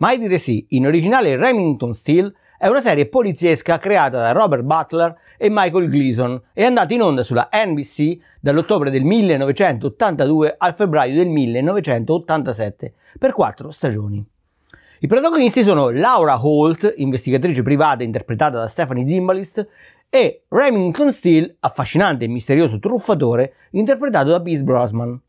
Mai dire sì, in originale Remington Steel è una serie poliziesca creata da Robert Butler e Michael Gleason e andata in onda sulla NBC dall'ottobre del 1982 al febbraio del 1987 per quattro stagioni. I protagonisti sono Laura Holt, investigatrice privata interpretata da Stephanie Zimbalist, e Remington Steele, affascinante e misterioso truffatore, interpretato da Pierce Brosman.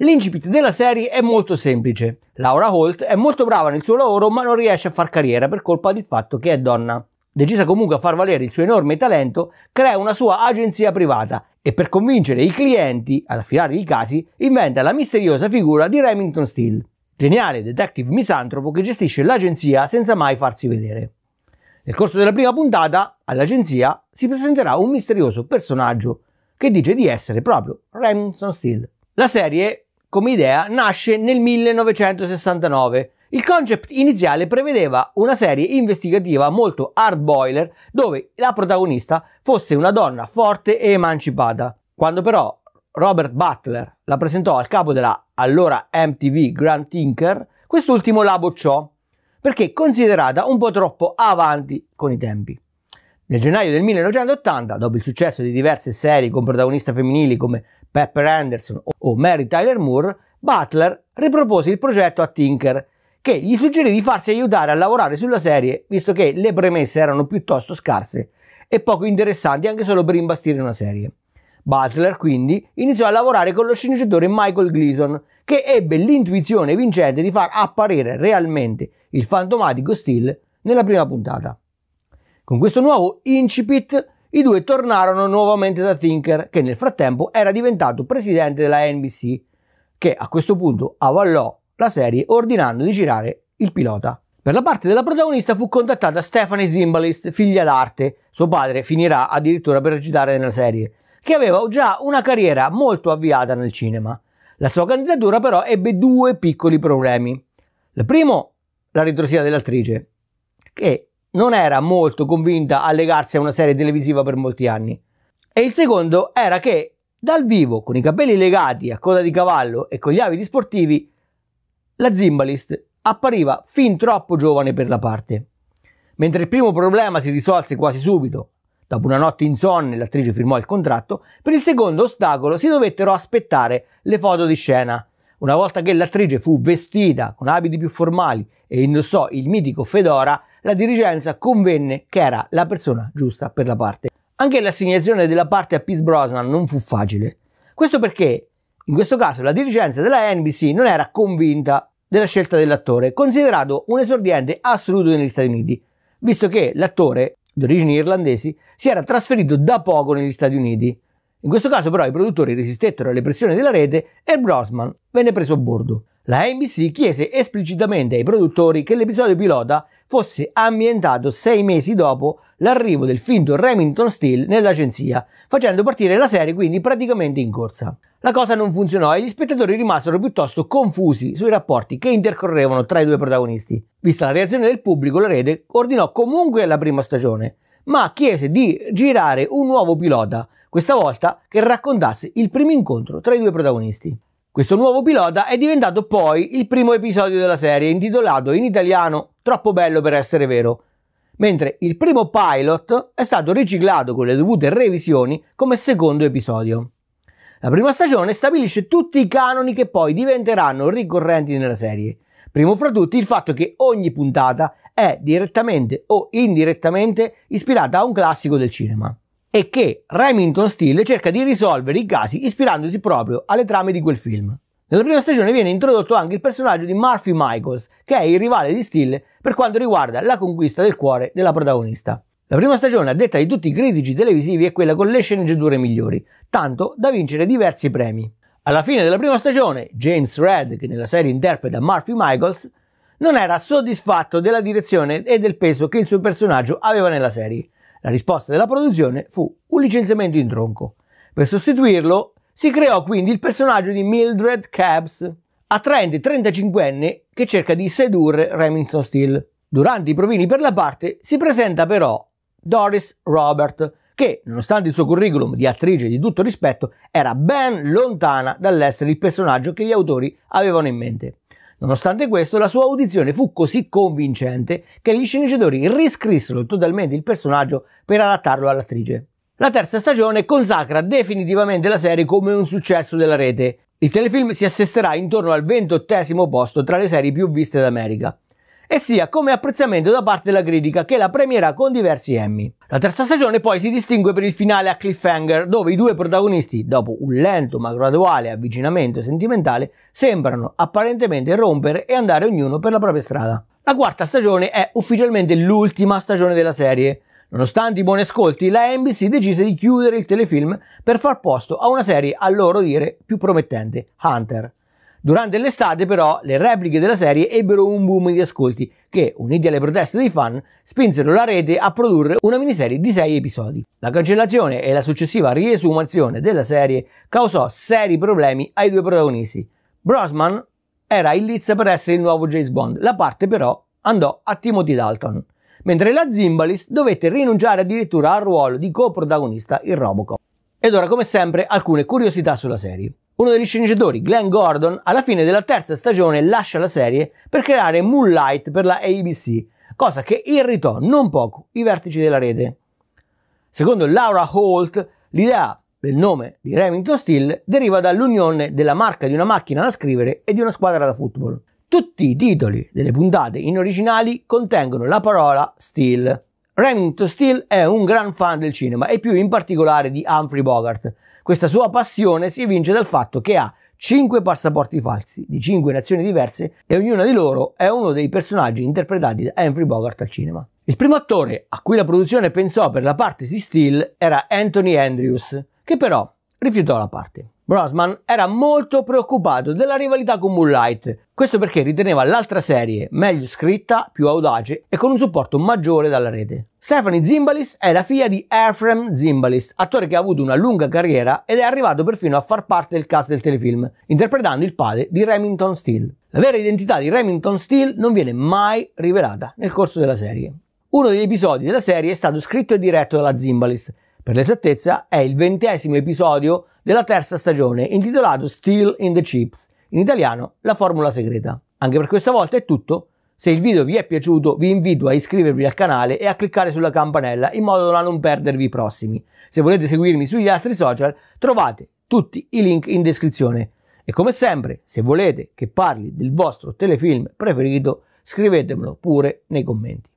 L'incipit della serie è molto semplice. Laura Holt è molto brava nel suo lavoro ma non riesce a far carriera per colpa del fatto che è donna. Decisa comunque a far valere il suo enorme talento, crea una sua agenzia privata e per convincere i clienti ad affidare i casi inventa la misteriosa figura di Remington Steele, geniale detective misantropo che gestisce l'agenzia senza mai farsi vedere. Nel corso della prima puntata, all'agenzia si presenterà un misterioso personaggio che dice di essere proprio Remington Steele. La serie come idea nasce nel 1969. Il concept iniziale prevedeva una serie investigativa molto hardboiler dove la protagonista fosse una donna forte e emancipata. Quando però Robert Butler la presentò al capo della allora MTV Grand Tinker, quest'ultimo la bocciò perché considerata un po' troppo avanti con i tempi. Nel gennaio del 1980, dopo il successo di diverse serie con protagoniste femminili come Pepper Anderson o Mary Tyler Moore, Butler ripropose il progetto a Tinker, che gli suggerì di farsi aiutare a lavorare sulla serie, visto che le premesse erano piuttosto scarse e poco interessanti anche solo per imbastire una serie. Butler quindi iniziò a lavorare con lo sceneggiatore Michael Gleason, che ebbe l'intuizione vincente di far apparire realmente il fantomatico Steele nella prima puntata. Con questo nuovo incipit i due tornarono nuovamente da Thinker, che nel frattempo era diventato presidente della NBC, che a questo punto avallò la serie ordinando di girare il pilota. Per la parte della protagonista fu contattata Stephanie Zimbalist, figlia d'arte, suo padre finirà addirittura per recitare nella serie, che aveva già una carriera molto avviata nel cinema. La sua candidatura però ebbe due piccoli problemi. Il primo, la ritrosia dell'attrice, che non era molto convinta a legarsi a una serie televisiva per molti anni. E il secondo era che dal vivo, con i capelli legati a coda di cavallo e con gli abiti sportivi, la Zimbalist appariva fin troppo giovane per la parte. Mentre il primo problema si risolse quasi subito, dopo una notte insonne l'attrice firmò il contratto, per il secondo ostacolo si dovettero aspettare le foto di scena. Una volta che l'attrice fu vestita con abiti più formali e indossò il mitico Fedora, la dirigenza convenne che era la persona giusta per la parte. Anche l'assegnazione della parte a Pete Brosnan non fu facile. Questo perché, in questo caso, la dirigenza della NBC non era convinta della scelta dell'attore, considerato un esordiente assoluto negli Stati Uniti, visto che l'attore, di origini irlandesi, si era trasferito da poco negli Stati Uniti. In questo caso però i produttori resistettero alle pressioni della rete e Brosman venne preso a bordo la NBC chiese esplicitamente ai produttori che l'episodio pilota fosse ambientato sei mesi dopo l'arrivo del finto Remington Steel nell'agenzia, facendo partire la serie quindi praticamente in corsa. La cosa non funzionò e gli spettatori rimasero piuttosto confusi sui rapporti che intercorrevano tra i due protagonisti. Vista la reazione del pubblico, la rete ordinò comunque la prima stagione, ma chiese di girare un nuovo pilota, questa volta che raccontasse il primo incontro tra i due protagonisti. Questo nuovo pilota è diventato poi il primo episodio della serie, intitolato in italiano Troppo bello per essere vero, mentre il primo pilot è stato riciclato con le dovute revisioni come secondo episodio. La prima stagione stabilisce tutti i canoni che poi diventeranno ricorrenti nella serie. Primo fra tutti il fatto che ogni puntata è direttamente o indirettamente ispirata a un classico del cinema e che Remington Steele cerca di risolvere i casi ispirandosi proprio alle trame di quel film. Nella prima stagione viene introdotto anche il personaggio di Murphy Michaels, che è il rivale di Steele per quanto riguarda la conquista del cuore della protagonista. La prima stagione, a detta di tutti i critici televisivi, è quella con le sceneggiature migliori, tanto da vincere diversi premi. Alla fine della prima stagione, James Redd, che nella serie interpreta Murphy Michaels, non era soddisfatto della direzione e del peso che il suo personaggio aveva nella serie la risposta della produzione fu un licenziamento in tronco. Per sostituirlo si creò quindi il personaggio di Mildred Cabs, attraente 35enne che cerca di sedurre Remington Steele. Durante i provini per la parte si presenta però Doris Robert, che, nonostante il suo curriculum di attrice di tutto rispetto, era ben lontana dall'essere il personaggio che gli autori avevano in mente. Nonostante questo, la sua audizione fu così convincente che gli sceneggiatori riscrissero totalmente il personaggio per adattarlo all'attrice. La terza stagione consacra definitivamente la serie come un successo della rete. Il telefilm si assesterà intorno al ventottesimo posto tra le serie più viste d'America e sia come apprezzamento da parte della critica che la premierà con diversi Emmy. La terza stagione poi si distingue per il finale a cliffhanger dove i due protagonisti, dopo un lento ma graduale avvicinamento sentimentale, sembrano apparentemente rompere e andare ognuno per la propria strada. La quarta stagione è ufficialmente l'ultima stagione della serie. Nonostante i buoni ascolti, la NBC decise di chiudere il telefilm per far posto a una serie a loro dire più promettente, Hunter. Durante l'estate però le repliche della serie ebbero un boom di ascolti che, uniti alle proteste dei fan, spinsero la rete a produrre una miniserie di 6 episodi. La cancellazione e la successiva riesumazione della serie causò seri problemi ai due protagonisti. Brosman era il lizza per essere il nuovo James Bond, la parte però andò a Timothy Dalton, mentre la Zimbalist dovette rinunciare addirittura al ruolo di coprotagonista in Robocop. Ed ora come sempre alcune curiosità sulla serie. Uno degli sceneggiatori, Glenn Gordon, alla fine della terza stagione lascia la serie per creare Moonlight per la ABC, cosa che irritò non poco i vertici della rete. Secondo Laura Holt, l'idea del nome di Remington Steel deriva dall'unione della marca di una macchina da scrivere e di una squadra da football. Tutti i titoli delle puntate in originali contengono la parola Steel. Remington Steel è un gran fan del cinema e più in particolare di Humphrey Bogart, questa sua passione si evince dal fatto che ha 5 passaporti falsi di 5 nazioni diverse e ognuna di loro è uno dei personaggi interpretati da Henry Bogart al cinema. Il primo attore a cui la produzione pensò per la parte di Steel era Anthony Andrews, che però rifiutò la parte. Brosman era molto preoccupato della rivalità con Moonlight, questo perché riteneva l'altra serie meglio scritta, più audace e con un supporto maggiore dalla rete. Stephanie Zimbalist è la figlia di Ephraim Zimbalist, attore che ha avuto una lunga carriera ed è arrivato perfino a far parte del cast del telefilm, interpretando il padre di Remington Steele. La vera identità di Remington Steele non viene mai rivelata nel corso della serie. Uno degli episodi della serie è stato scritto e diretto dalla Zimbalist. Per l'esattezza è il ventesimo episodio della terza stagione, intitolato Still in the Chips, in italiano La formula segreta. Anche per questa volta è tutto. Se il video vi è piaciuto vi invito a iscrivervi al canale e a cliccare sulla campanella in modo da non perdervi i prossimi. Se volete seguirmi sugli altri social trovate tutti i link in descrizione. E come sempre, se volete che parli del vostro telefilm preferito, scrivetemelo pure nei commenti.